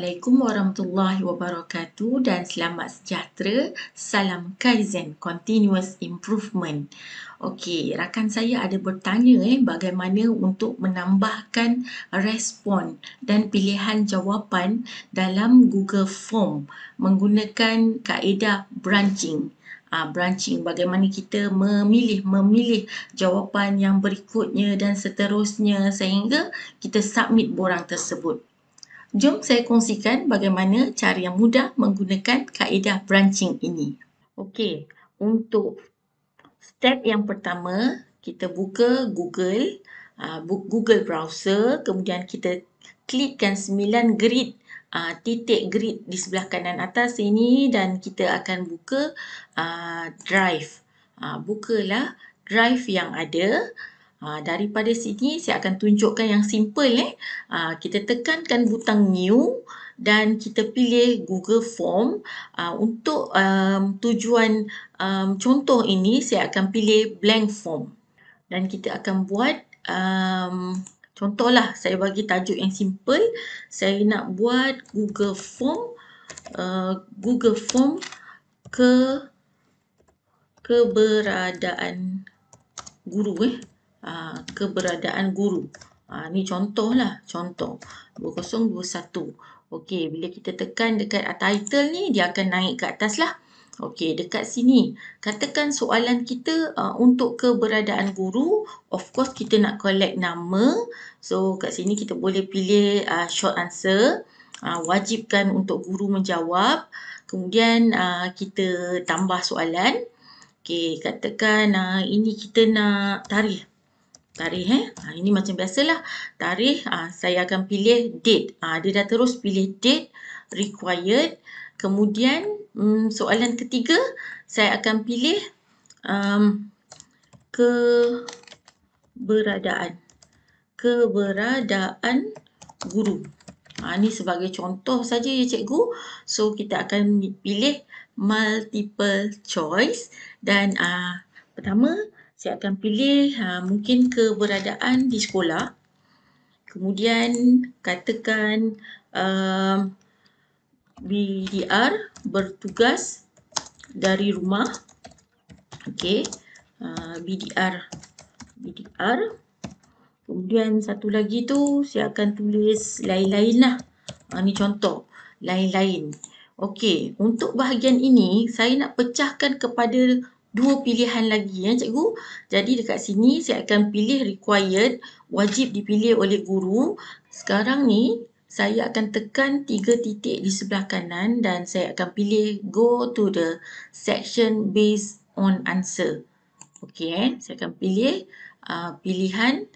Assalamualaikum warahmatullahi wabarakatuh dan selamat sejahtera. Salam Kaizen Continuous Improvement. Okey, rakan saya ada bertanya eh bagaimana untuk menambahkan respon dan pilihan jawapan dalam Google Form menggunakan kaedah branching. Uh, branching bagaimana kita memilih memilih jawapan yang berikutnya dan seterusnya sehingga kita submit borang tersebut. Jom saya kongsikan bagaimana cara yang mudah menggunakan kaedah branching ini. Okey, untuk step yang pertama, kita buka Google, ah, Google browser, kemudian kita klikkan 9 grid Uh, titik grid di sebelah kanan atas ini dan kita akan buka uh, drive. Uh, bukalah drive yang ada. Uh, Ha, daripada sini saya akan tunjukkan yang simple. Eh. Ha, kita tekankan butang new dan kita pilih Google Form. Ha, untuk um, tujuan um, contoh ini saya akan pilih blank form. Dan kita akan buat um, contohlah saya bagi tajuk yang simple. Saya nak buat Google Form. Uh, Google Form ke keberadaan guru eh Ah, keberadaan guru. Ha, ni contohlah, contoh 2021. Okey, bila kita tekan dekat ah, title ni, dia akan naik ke atas lah. Okey, dekat sini, katakan soalan kita uh, untuk keberadaan guru, of course kita nak collect nama. So, kat sini kita boleh pilih uh, short answer, uh, wajibkan untuk guru menjawab. Kemudian uh, kita tambah soalan. Okey, katakan uh, ini kita nak tarikh tarikh eh ha, ini macam biasalah tarikh ha, saya akan pilih date ha, dia dah terus pilih date required kemudian hmm, soalan ketiga saya akan pilih um, keberadaan keberadaan guru ha, ini sebagai contoh saja ya cikgu so kita akan pilih multiple choice dan uh, pertama saya akan pilih ha, mungkin keberadaan di sekolah. Kemudian katakan um, BDR bertugas dari rumah. Okey, uh, ha, BDR. BDR. Kemudian satu lagi tu saya akan tulis lain-lain lah. Ini ha, contoh, lain-lain. Okey, untuk bahagian ini saya nak pecahkan kepada dua pilihan lagi ya cikgu. Jadi dekat sini saya akan pilih required wajib dipilih oleh guru. Sekarang ni saya akan tekan tiga titik di sebelah kanan dan saya akan pilih go to the section based on answer. Okey eh saya akan pilih uh, pilihan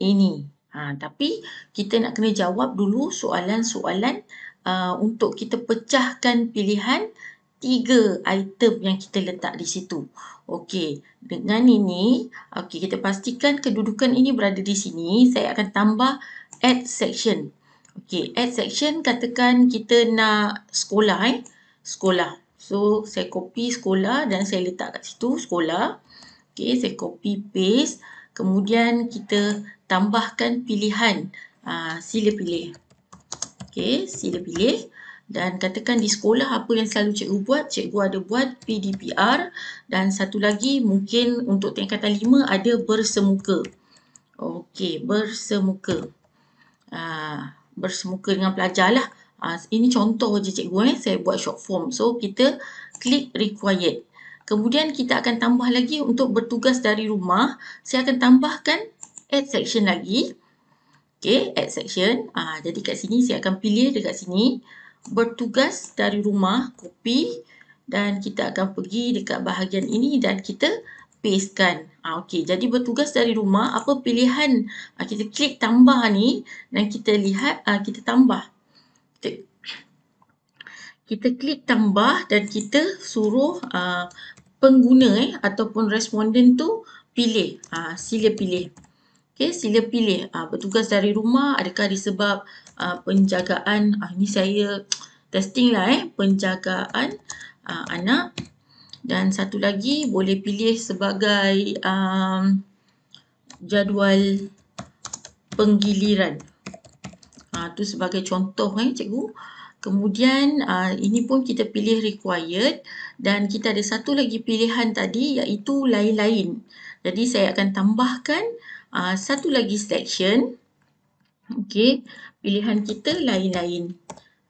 ini. Ha, tapi kita nak kena jawab dulu soalan-soalan uh, untuk kita pecahkan pilihan tiga item yang kita letak di situ. Okey, dengan ini, okey kita pastikan kedudukan ini berada di sini, saya akan tambah add section. Okey, add section katakan kita nak sekolah eh, sekolah. So, saya copy sekolah dan saya letak kat situ sekolah. Okey, saya copy paste, kemudian kita tambahkan pilihan. Ah, sila pilih. Okey, sila pilih. sila pilih dan katakan di sekolah apa yang selalu cikgu buat, cikgu ada buat PDPR dan satu lagi mungkin untuk tingkatan lima ada bersemuka. Okey, bersemuka. Aa, ah, bersemuka dengan pelajar lah. Aa, ah, ini contoh je cikgu eh, saya buat short form. So, kita klik required. Kemudian kita akan tambah lagi untuk bertugas dari rumah. Saya akan tambahkan add section lagi. Okey, add section. Aa, ah, jadi kat sini saya akan pilih dekat sini bertugas dari rumah, kopi dan kita akan pergi dekat bahagian ini dan kita pastekan. Ha, ah, okay. Jadi bertugas dari rumah, apa pilihan ha, kita klik tambah ni dan kita lihat, ha, kita tambah. Kita, kita klik tambah dan kita suruh ha, pengguna eh, ataupun responden tu pilih. Ha, sila pilih. Okay, sila pilih uh, bertugas dari rumah adakah disebab uh, penjagaan uh, ini saya testing lah eh penjagaan uh, anak dan satu lagi boleh pilih sebagai um, jadual penggiliran. Ah uh, tu sebagai contoh eh cikgu. Kemudian uh, ini pun kita pilih required dan kita ada satu lagi pilihan tadi iaitu lain-lain. Jadi saya akan tambahkan Ah, satu lagi section. Okey, pilihan kita lain-lain.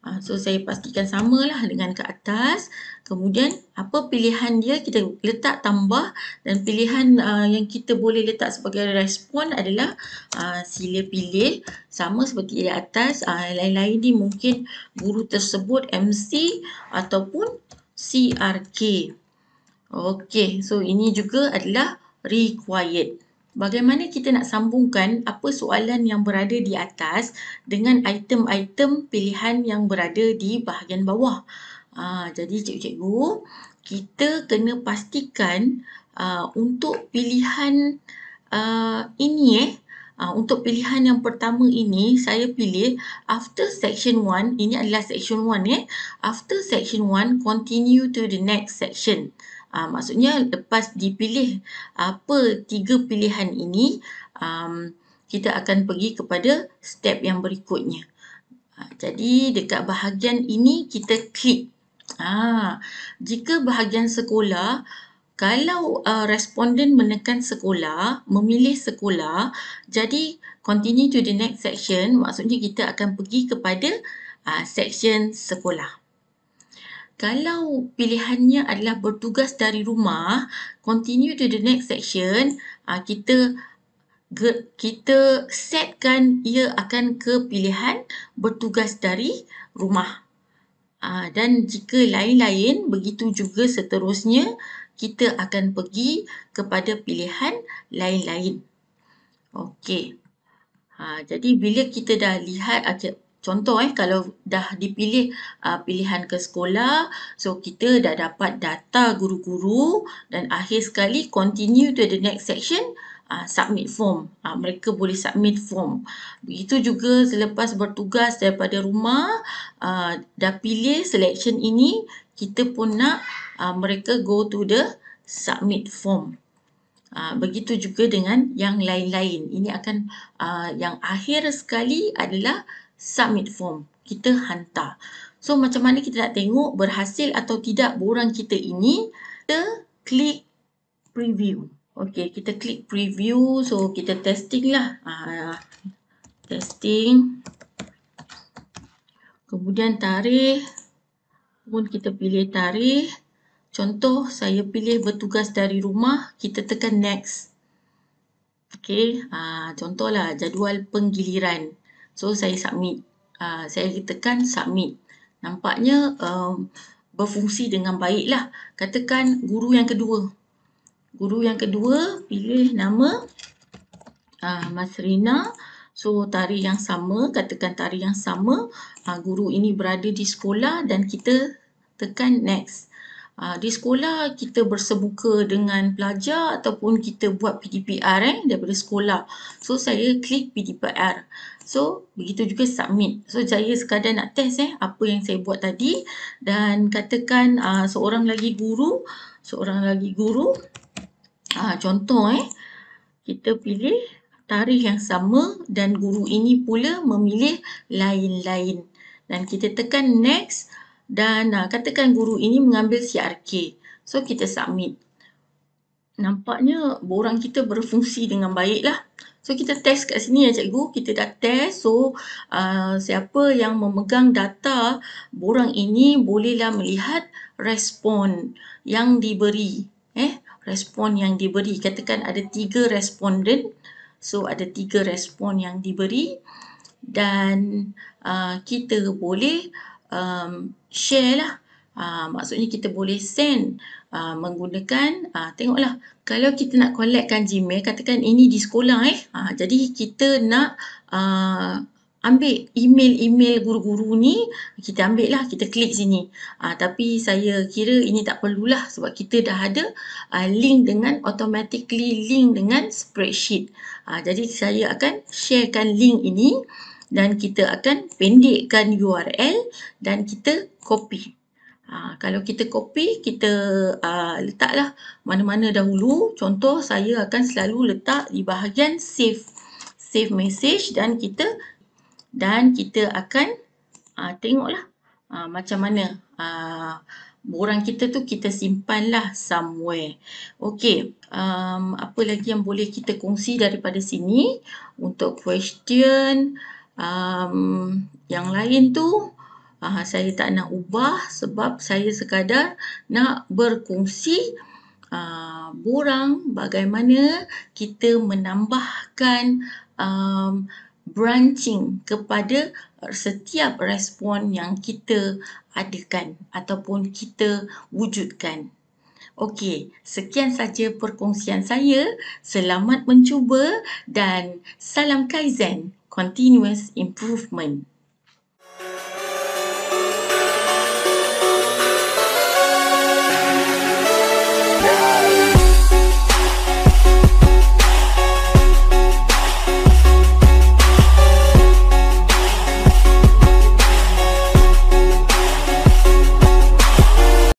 Ah, so, saya pastikan samalah dengan ke atas. Kemudian, apa pilihan dia kita letak tambah dan pilihan uh, yang kita boleh letak sebagai respon adalah uh, sila pilih sama seperti di atas. Lain-lain ni mungkin guru tersebut MC ataupun CRK. Okey, so ini juga adalah Required bagaimana kita nak sambungkan apa soalan yang berada di atas dengan item-item pilihan yang berada di bahagian bawah. Ha, jadi cikgu-cikgu, kita kena pastikan uh, untuk pilihan uh, ini eh, Uh, untuk pilihan yang pertama ini, saya pilih after section 1. Ini adalah section 1 eh. After section 1, continue to the next section. Uh, Uh, maksudnya lepas dipilih apa tiga pilihan ini, um, kita akan pergi kepada step yang berikutnya. Ah, jadi dekat bahagian ini kita klik. Ah, jika bahagian sekolah, kalau uh, responden menekan sekolah, memilih sekolah, jadi continue to the next section, maksudnya kita akan pergi kepada uh, section sekolah kalau pilihannya adalah bertugas dari rumah, continue to the next section, ah, kita kita setkan ia akan ke pilihan bertugas dari rumah. Ah, dan jika lain-lain, begitu juga seterusnya, kita akan pergi kepada pilihan lain-lain. Okey. Ha, jadi bila kita dah lihat Contoh eh kalau dah dipilih uh, pilihan ke sekolah so kita dah dapat data guru-guru dan akhir sekali continue to the next section uh, submit form. Uh, mereka boleh submit form. Begitu juga selepas bertugas daripada rumah uh, dah pilih selection ini kita pun nak uh, mereka go to the submit form. Uh, begitu juga dengan yang lain-lain. Ini akan uh, yang akhir sekali adalah submit form, kita hantar. So macam mana kita nak tengok berhasil atau tidak borang kita ini, kita klik preview. Okay kita klik preview. So kita testing lah. Uh, testing. Kemudian tarikh. Pun kita pilih tarikh. Contoh saya pilih bertugas dari rumah, kita tekan next. Okay. uh, ah, contohlah jadual penggiliran. So saya submit. Uh, saya tekan submit. Nampaknya um, berfungsi dengan baiklah. Katakan guru yang kedua. Guru yang kedua pilih nama uh, Mas Rina. So tarikh yang sama, katakan tarikh yang sama. Uh, guru ini berada di sekolah dan kita tekan next. Ah, di sekolah kita bersemuka dengan pelajar ataupun kita buat PDPR eh, daripada sekolah. So saya klik PDPR. So begitu juga submit. So saya sekadar nak test eh, apa yang saya buat tadi dan katakan uh, seorang lagi guru, seorang lagi guru uh, contoh eh, kita pilih tarikh yang sama dan guru ini pula memilih lain-lain. Dan kita tekan next dan uh, katakan guru ini mengambil CRK. So kita submit. Nampaknya borang kita berfungsi dengan baiklah. So kita test kat sini ya cikgu, kita dah test. So uh, siapa yang memegang data borang ini bolehlah melihat respon yang diberi. Eh, respon yang diberi. Katakan ada tiga responden. So ada tiga respon yang diberi dan uh, kita boleh uh, um, share lah. Uh, maksudnya kita boleh send uh, menggunakan, uh, tengoklah kalau kita nak collectkan Gmail, katakan ini di sekolah eh. Uh, jadi kita nak uh, ambil email-email guru-guru ni, kita ambil lah, kita klik sini. Uh, tapi saya kira ini tak perlulah sebab kita dah ada uh, link dengan, automatically link dengan spreadsheet. Uh, jadi saya akan sharekan link ini. Uh, dan kita akan pendekkan URL dan kita copy. Ha, kalau kita copy, kita ha, letaklah mana-mana dahulu. Contoh, saya akan selalu letak di bahagian save. Save message dan kita dan kita akan ha, tengoklah ha, macam mana ha, borang kita tu kita simpanlah somewhere. Okey, um, apa lagi yang boleh kita kongsi daripada sini? Untuk question um, yang lain tu uh, saya tak nak ubah sebab saya sekadar nak berkongsi uh, borang bagaimana kita menambahkan um, branching kepada setiap respon yang kita adakan ataupun kita wujudkan. Okey, sekian saja perkongsian saya. Selamat mencuba dan salam Kaizen. continuous improvement